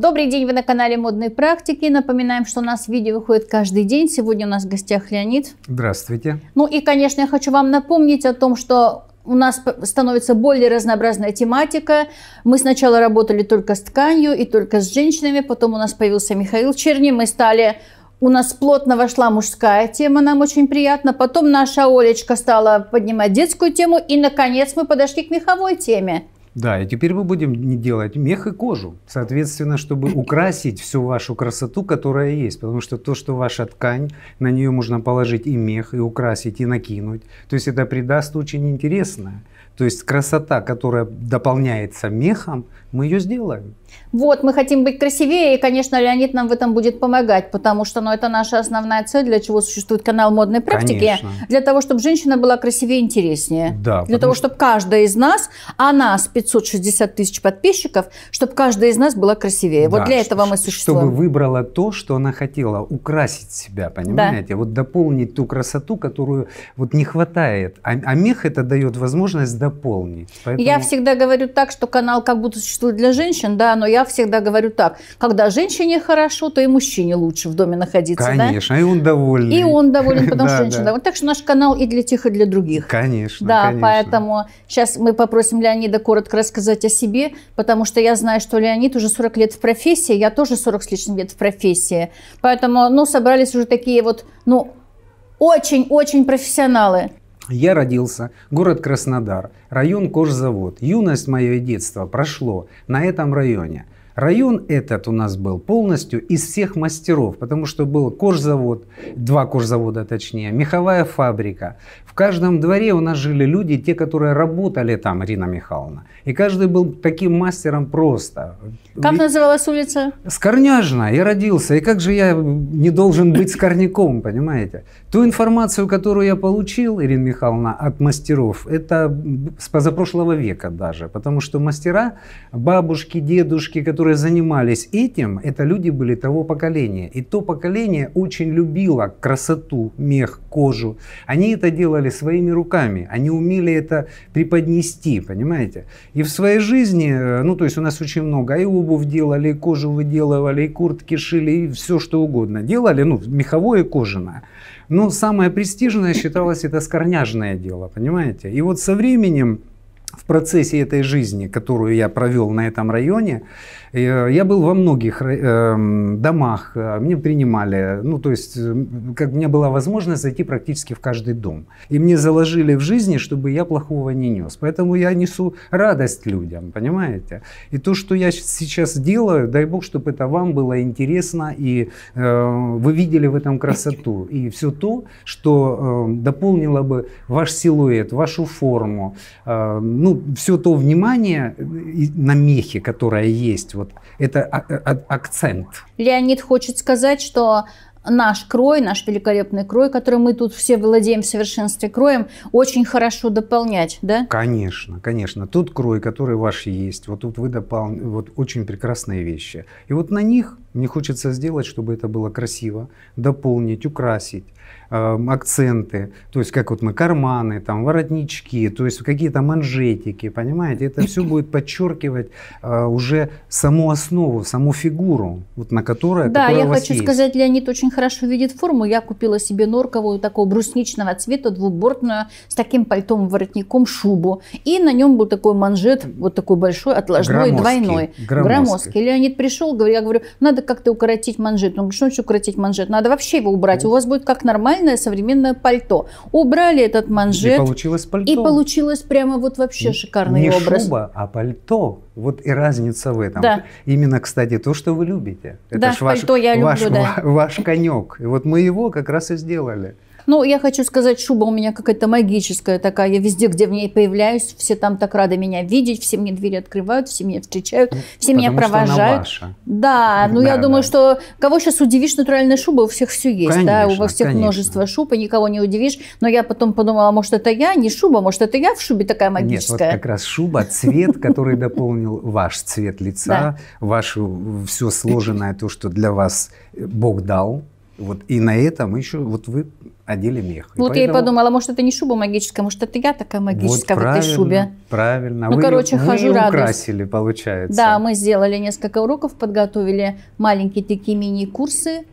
Добрый день, вы на канале модной практики. Напоминаем, что у нас видео выходит каждый день. Сегодня у нас в гостях Леонид. Здравствуйте. Ну и, конечно, я хочу вам напомнить о том, что у нас становится более разнообразная тематика. Мы сначала работали только с тканью и только с женщинами, потом у нас появился Михаил Черни, мы стали у нас плотно вошла мужская тема, нам очень приятно. Потом наша Олечка стала поднимать детскую тему. И, наконец, мы подошли к меховой теме. Да, и теперь мы будем не делать мех и кожу, соответственно, чтобы украсить всю вашу красоту, которая есть, потому что то, что ваша ткань, на нее можно положить и мех, и украсить, и накинуть, то есть это придаст очень интересное. То есть красота, которая дополняется мехом, мы ее сделаем. Вот, мы хотим быть красивее, и, конечно, Леонид нам в этом будет помогать, потому что ну, это наша основная цель, для чего существует канал модной практики. Конечно. Для того, чтобы женщина была красивее и интереснее. Да, для того, что... чтобы каждая из нас, а нас 560 тысяч подписчиков, чтобы каждая из нас была красивее. Да, вот для этого мы существуем. Чтобы выбрала то, что она хотела, украсить себя, понимаете? Да. Вот дополнить ту красоту, которую вот не хватает. А, а мех это дает возможность дополнить. Поэтому... Я всегда говорю так, что канал как будто существует существует для женщин, да, но я всегда говорю так, когда женщине хорошо, то и мужчине лучше в доме находиться. Конечно, да? и он доволен. И он доволен, потому что женщина довольна. Так что наш канал и для тех, и для других. Конечно, Да, конечно. поэтому сейчас мы попросим Леонида коротко рассказать о себе, потому что я знаю, что Леонид уже 40 лет в профессии, я тоже 40 с лишним лет в профессии. Поэтому, ну, собрались уже такие вот, ну, очень-очень профессионалы. Я родился, город Краснодар, район Кожзавод. Юность мое и детство прошло на этом районе. Район этот у нас был полностью из всех мастеров, потому что был кожзавод, два кожзавода точнее, меховая фабрика. В каждом дворе у нас жили люди, те, которые работали там, Рина Михайловна. И каждый был таким мастером просто. Как называлась улица? Скорняжна. Я родился. И как же я не должен быть скорняком, понимаете? Ту информацию, которую я получил, Ирина Михайловна, от мастеров, это с позапрошлого века даже. Потому что мастера, бабушки, дедушки, которые которые занимались этим, это люди были того поколения. И то поколение очень любило красоту, мех, кожу. Они это делали своими руками. Они умели это преподнести, понимаете? И в своей жизни, э, ну то есть у нас очень много, и обувь делали, и кожу выделывали, и куртки шили, и все что угодно делали, ну меховое, и кожаное. Но самое престижное считалось это скорняжное дело, понимаете? И вот со временем в процессе этой жизни, которую я провел на этом районе, э, я был во многих э, эм, домах, э, мне принимали, ну то есть как у меня была возможность зайти практически в каждый дом. И мне заложили в жизни, чтобы я плохого не нес. Поэтому я несу радость людям, понимаете? И то, что я сейчас делаю, дай бог, чтобы это вам было интересно, и вы видели в этом красоту. И все то, что дополнило бы ваш силуэт, вашу форму, ну, все то внимание э, на мехе, которое есть, вот, это а, э, а, акцент. Леонид хочет сказать, что наш крой, наш великолепный крой, который мы тут все владеем в совершенстве кроем, очень хорошо дополнять, да? Конечно, конечно. Тот крой, который ваш есть, вот тут вы допол... вот очень прекрасные вещи. И вот на них мне хочется сделать, чтобы это было красиво, дополнить, украсить. Эм, акценты, то есть как вот мы карманы, там воротнички, то есть какие-то манжетики, понимаете, это все будет подчеркивать э, уже саму основу, саму фигуру, вот на которой Да, которая я хочу есть. сказать, Леонид очень хорошо видит форму. Я купила себе норковую такого брусничного цвета, двубортную, с таким пальтом, воротником, шубу. И на нем был такой манжет, вот такой большой, отложной, громоздкий, двойной. Громоздкий. громоздкий. Леонид пришел, говорю, я говорю, надо как-то укоротить манжет. Он говорит, что значит укоротить манжет? Надо вообще его убрать. У вас будет как нормально нормальное современное пальто. Убрали этот манжет. И получилось пальто. И получилось прямо вот вообще шикарный не образ. Не шуба, а пальто. Вот и разница в этом. Да. Именно, кстати, то, что вы любите. Это да, ваш, пальто я люблю, ваш, да. ваш конек. И вот мы его как раз и сделали. Ну, я хочу сказать, шуба у меня какая-то магическая такая. Я везде, где в ней появляюсь, все там так рады меня видеть, все мне двери открывают, все меня встречают, ну, все Потому меня провожают. Что она ваша. Да, ну да, я да. думаю, что кого сейчас удивишь натуральной шубой, у всех все есть, конечно, да, у всех конечно. множество шуб, и никого не удивишь. Но я потом подумала, может, это я, не шуба, может, это я в шубе такая магическая. Нет, вот как раз шуба, цвет, который дополнил ваш цвет лица, вашу все сложенное, то, что для вас Бог дал, вот и на этом еще вот вы одели мех. Вот и я и подумала, «А может это не шуба магическая, может это я такая магическая вот в этой шубе. Правильно. Ну вы, короче, вы хожу радость. украсили, получается. Да, мы сделали несколько уроков, подготовили маленькие такие мини-курсы.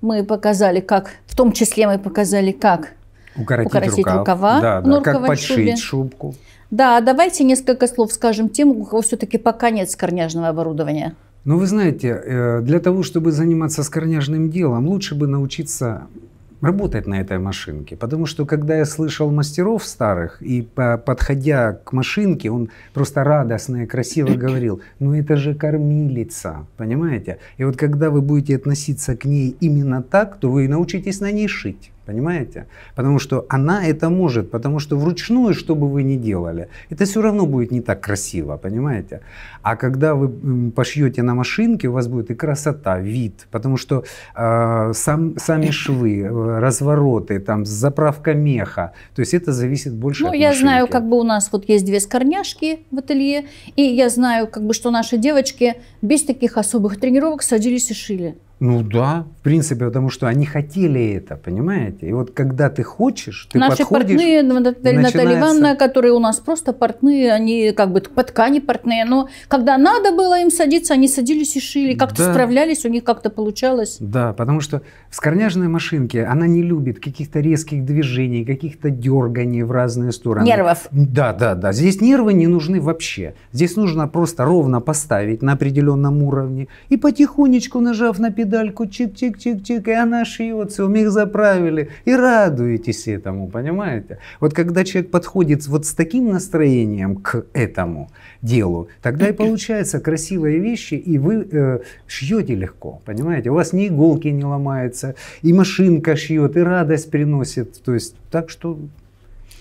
Мы показали, как, в том числе мы показали, как укоротить, укоротить рукав. рукава, да, да. как подшить шубе. шубку. Да, давайте несколько слов скажем тем, у кого все-таки пока нет скорняжного оборудования. Но ну, вы знаете, э, для того, чтобы заниматься скорняжным делом, лучше бы научиться работать на этой машинке. Потому что, когда я слышал мастеров старых, и подходя к машинке, он просто радостно и красиво говорил, ну это же кормилица, понимаете? И вот когда вы будете относиться к ней именно так, то вы научитесь на ней шить. Понимаете? Потому что она это может, потому что вручную, что бы вы ни делали, это все равно будет не так красиво, понимаете? А когда вы пошьете на машинке, у вас будет и красота, вид, потому что э, сам, сами швы, э, развороты, там, заправка меха, то есть это зависит больше ну, от Ну, я машинки. знаю, как бы у нас вот есть две скорняшки в ателье, и я знаю, как бы, что наши девочки без таких особых тренировок садились и шили. Ну да, в принципе, потому что они хотели это, понимаете? И вот когда ты хочешь, ты Наши подходишь... Наши портные, Наталья начинается... Ивановна, которые у нас просто портные, они как бы по ткани портные, но когда надо было им садиться, они садились и шили, как-то да. справлялись, у них как-то получалось. Да, потому что скорняжная машинке, она не любит каких-то резких движений, каких-то дерганий в разные стороны. Нервов. Да, да, да. Здесь нервы не нужны вообще. Здесь нужно просто ровно поставить на определенном уровне и потихонечку нажав на педаль, педальку, чик-чик-чик-чик, и она шьется, у них заправили, и радуетесь этому, понимаете? Вот когда человек подходит вот с таким настроением к этому делу, тогда и получаются красивые вещи, и вы э, шьете легко, понимаете? У вас ни иголки не ломаются, и машинка шьет, и радость приносит, то есть так что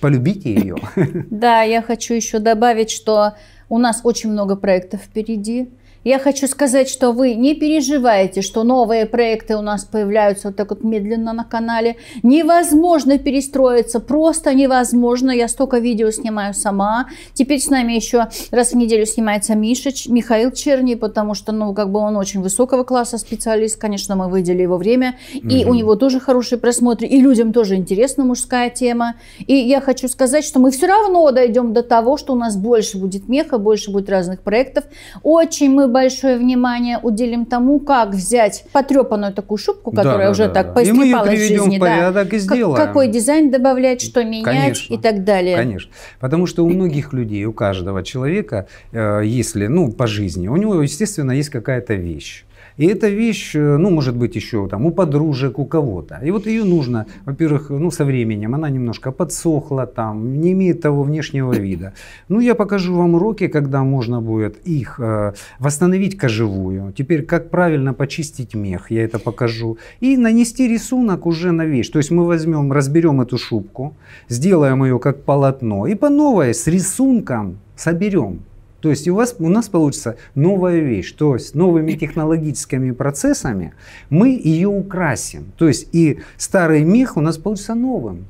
полюбите ее. Да, я хочу еще добавить, что у нас очень много проектов впереди. Я хочу сказать, что вы не переживаете, что новые проекты у нас появляются вот так вот медленно на канале. Невозможно перестроиться, просто невозможно. Я столько видео снимаю сама. Теперь с нами еще раз в неделю снимается Миша, Михаил Черни, потому что, ну, как бы он очень высокого класса специалист. Конечно, мы выделили его время. И угу. у него тоже хорошие просмотры. И людям тоже интересна мужская тема. И я хочу сказать, что мы все равно дойдем до того, что у нас больше будет меха, больше будет разных проектов. Очень мы большое внимание уделим тому, как взять потрепанную такую шубку, которая да, уже да, так да. поистрепалась в жизни. порядок да. и сделаем. Какой дизайн добавлять, что менять Конечно. и так далее. Конечно. Потому что у многих людей, у каждого человека, э, если, ну, по жизни, у него, естественно, есть какая-то вещь. И эта вещь, э, ну, может быть, еще там у подружек, у кого-то. И вот ее нужно, во-первых, ну, со временем она немножко подсохла, там, не имеет того внешнего вида. Ну, я покажу вам уроки, когда можно будет их э, восстановить кожевую. Теперь, как правильно почистить мех, я это покажу. И нанести рисунок уже на вещь. То есть мы возьмем, разберем эту шубку, сделаем ее как полотно и по новой с рисунком соберем. То есть у, вас, у нас получится новая вещь, то есть новыми технологическими процессами мы ее украсим. То есть и старый мех у нас получится новым.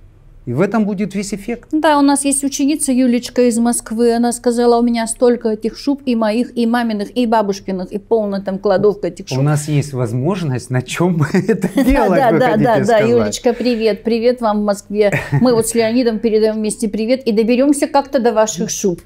И в этом будет весь эффект. Да, у нас есть ученица Юлечка из Москвы. Она сказала, у меня столько этих шуб и моих, и маминых, и бабушкиных, и полная там кладовка этих шуб. У нас есть возможность, на чем мы это делаем? Да, да, да, да, Юлечка, привет. Привет вам в Москве. Мы вот с Леонидом передаем вместе привет и доберемся как-то до ваших шуб.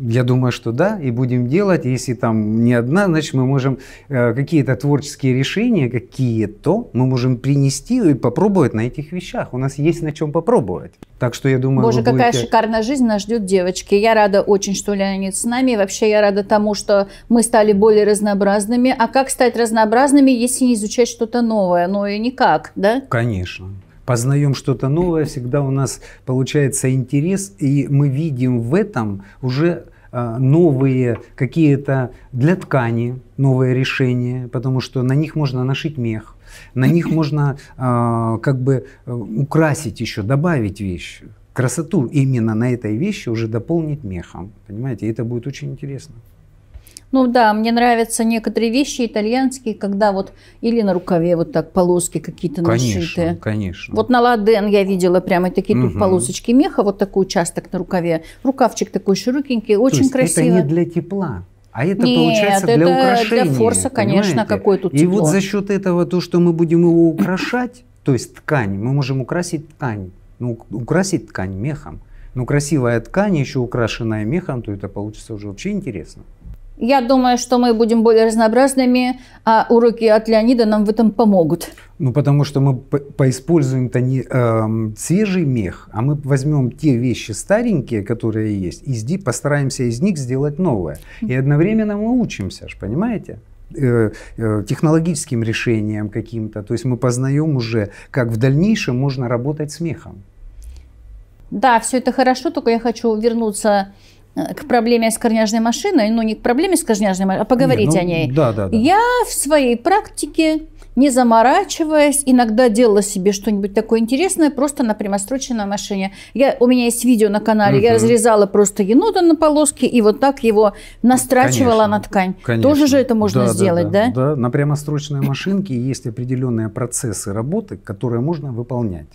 Я думаю, что да, и будем делать. Если там не одна, значит, мы можем э, какие-то творческие решения, какие-то, мы можем принести и попробовать на этих вещах. У нас есть на чем попробовать. Так что я думаю... Боже, какая будете... шикарная жизнь нас ждет, девочки. Я рада очень, что Леонид с нами. вообще я рада тому, что мы стали более разнообразными. А как стать разнообразными, если не изучать что-то новое? Ну и никак, да? Конечно познаем что-то новое, всегда у нас получается интерес, и мы видим в этом уже а, новые какие-то для ткани новые решения, потому что на них можно нашить мех, на них можно а, как бы э, украсить еще, добавить вещь красоту именно на этой вещи уже дополнить мехом. Понимаете, это будет очень интересно. Ну да, мне нравятся некоторые вещи итальянские, когда вот или на рукаве вот так полоски какие-то конечно, нашитые. Конечно, Вот на Ладен я видела прямо такие угу. тут полосочки меха, вот такой участок на рукаве. Рукавчик такой широкенький, очень То есть красиво. это не для тепла. А это Нет, получается для это украшения. для форса, конечно, какой тут тепло. И вот за счет этого то, что мы будем его украшать, то есть ткань, мы можем украсить ткань, ну, украсить ткань мехом. Но красивая ткань, еще украшенная мехом, то это получится уже вообще интересно. Я думаю, что мы будем более разнообразными, а уроки от Леонида нам в этом помогут. Ну, потому что мы поиспользуем-то не э, свежий мех, а мы возьмем те вещи старенькие, которые есть, и постараемся из них сделать новое. И одновременно мы учимся, ж, понимаете? Э, э, технологическим решением каким-то. То есть мы познаем уже, как в дальнейшем можно работать с мехом. Да, все это хорошо, только я хочу вернуться Э, к проблеме с корняжной машиной, ну не к проблеме с корняжной машиной, а поговорить не, ну, о ней. Да, да, да. Я в своей практике, не заморачиваясь, иногда делала себе что-нибудь такое интересное просто на прямостроченной машине. Я, у меня есть видео на канале, угу. я разрезала просто енота на полоски и вот так его настрачивала конечно, на ткань. Конечно. Тоже же это можно да, сделать, да, да? Да, да. на прямострочной машинке есть определенные процессы работы, которые можно выполнять.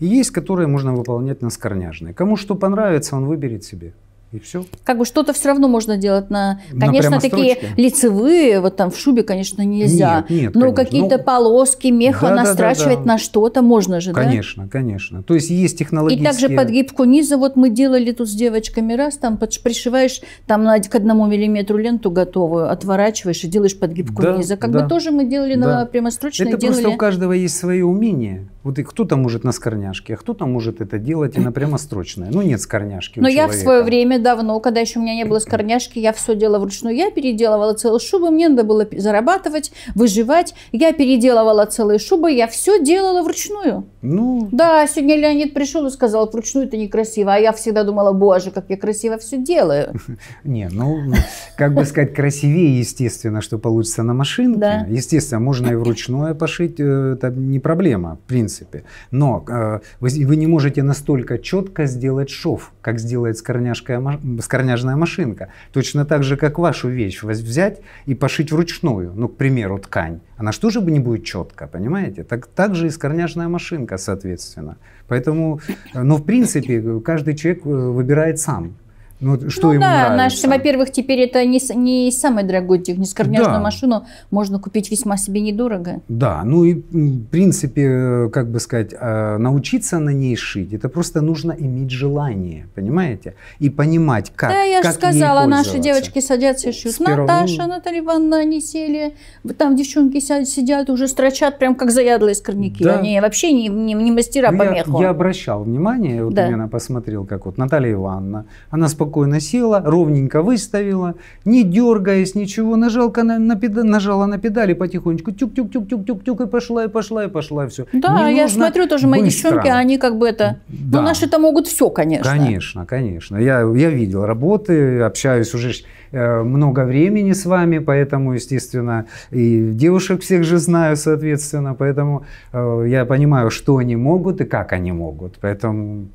И есть, которые можно выполнять на скорняжной. Кому что понравится, он выберет себе. И все. Как бы что-то все равно можно делать на, конечно, на такие лицевые, вот там в шубе, конечно, нельзя. Нет, нет, но какие-то ну, полоски, меха да, настрачивать да, да, да. на что-то можно же, конечно, да? Конечно, конечно. То есть есть технологические... И также подгибку низа, вот мы делали тут с девочками раз, там пришиваешь там к одному миллиметру ленту готовую, отворачиваешь и делаешь подгибку да, низа. Как да, бы тоже мы делали да. на прямострочной. Это делали... просто у каждого есть свое умение. Вот и кто-то может на скорняшке, а кто-то может это делать и на прямострочное. Ну, нет скорняшки Но я в свое время давно, когда еще у меня не было скорняшки, я все делала вручную. Я переделывала целые шубы, мне надо было зарабатывать, выживать. Я переделывала целые шубы, я все делала вручную. Ну... Да, сегодня Леонид пришел и сказал, вручную это некрасиво. А я всегда думала, боже, как я красиво все делаю. Не, ну, ну, как бы сказать, красивее, естественно, что получится на машинке. Естественно, можно и вручную пошить, э, это не проблема, в принципе принципе. Но э, вы, вы не можете настолько четко сделать шов, как сделает скорняжная машинка. Точно так же, как вашу вещь взять и пошить вручную, ну, к примеру, ткань. Она что же бы не будет четко, понимаете? Так, так же и скорняжная машинка, соответственно. Поэтому, э, но ну, в принципе, каждый человек э, выбирает сам, ну, что ну, ему да, нравится? Наш, во-первых, теперь это не, не самый дорогой техник. Скорняжную да. машину можно купить весьма себе недорого. Да, ну и в принципе, э, как бы сказать, а, научиться на ней шить, это просто нужно иметь желание, понимаете? И понимать, как Да, я же сказала, наши девочки садятся и шьют. Первого... Наташа, Наталья Ивановна, они сели, там девчонки сидят, уже строчат прям как заядлые скорняки. Да. Они вообще не, не, не мастера ну, по Я, я обращал внимание, вот да. я посмотрел, как вот Наталья Ивановна, она спокойно спокойно села, ровненько выставила, не дергаясь, ничего, нажала на, на педаль, нажала на педали потихонечку, тюк-тюк-тюк-тюк-тюк, тюк и пошла, и пошла, и пошла, и все. Да, не я смотрю тоже, мои быстро. девчонки, они как бы это... Ну, да. Ну, наши-то могут все, конечно. Конечно, конечно. Я, я видел работы, общаюсь уже э, много времени с вами, поэтому, естественно, и девушек всех же знаю, соответственно, поэтому э, я понимаю, что они могут и как они могут. Поэтому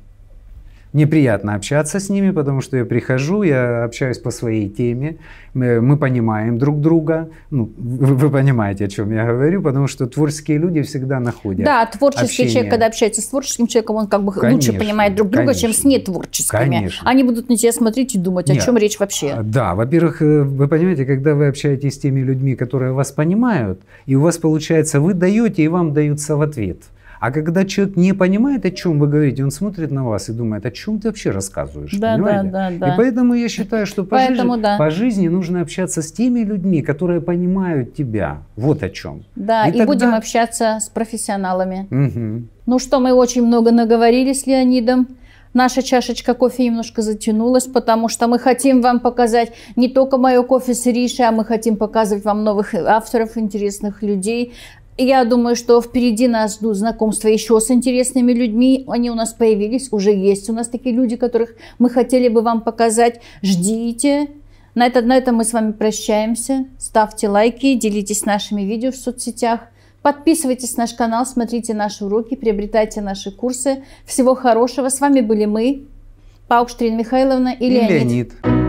неприятно общаться с ними, потому что я прихожу, я общаюсь по своей теме, мы понимаем друг друга. Ну, вы, вы понимаете, о чем я говорю, потому что творческие люди всегда находят. Да, творческий общение. человек, когда общается с творческим человеком, он как бы конечно, лучше понимает друг друга, конечно, чем с нетворческими. Конечно. Они будут на тебя смотреть и думать, Нет, о чем речь вообще. А, да, во-первых, э, вы понимаете, когда вы общаетесь с теми людьми, которые вас понимают, и у вас получается, вы даете, и вам даются в ответ – а когда человек не понимает, о чем вы говорите, он смотрит на вас и думает, о чем ты вообще рассказываешь, да, понимаете? Да, да, да. И поэтому я считаю, что по, поэтому, жизни, да. по жизни нужно общаться с теми людьми, которые понимают тебя. Вот о чем. Да, и, и тогда... будем общаться с профессионалами. Угу. Ну что, мы очень много наговорили с Леонидом. Наша чашечка кофе немножко затянулась, потому что мы хотим вам показать не только мое кофе с Ришей, а мы хотим показывать вам новых авторов, интересных людей, я думаю, что впереди нас ждут знакомства еще с интересными людьми. Они у нас появились, уже есть у нас такие люди, которых мы хотели бы вам показать. Ждите. На, это, на этом мы с вами прощаемся. Ставьте лайки, делитесь нашими видео в соцсетях. Подписывайтесь на наш канал, смотрите наши уроки, приобретайте наши курсы. Всего хорошего. С вами были мы, Паукштрин Михайловна и, и Леонид. Леонид.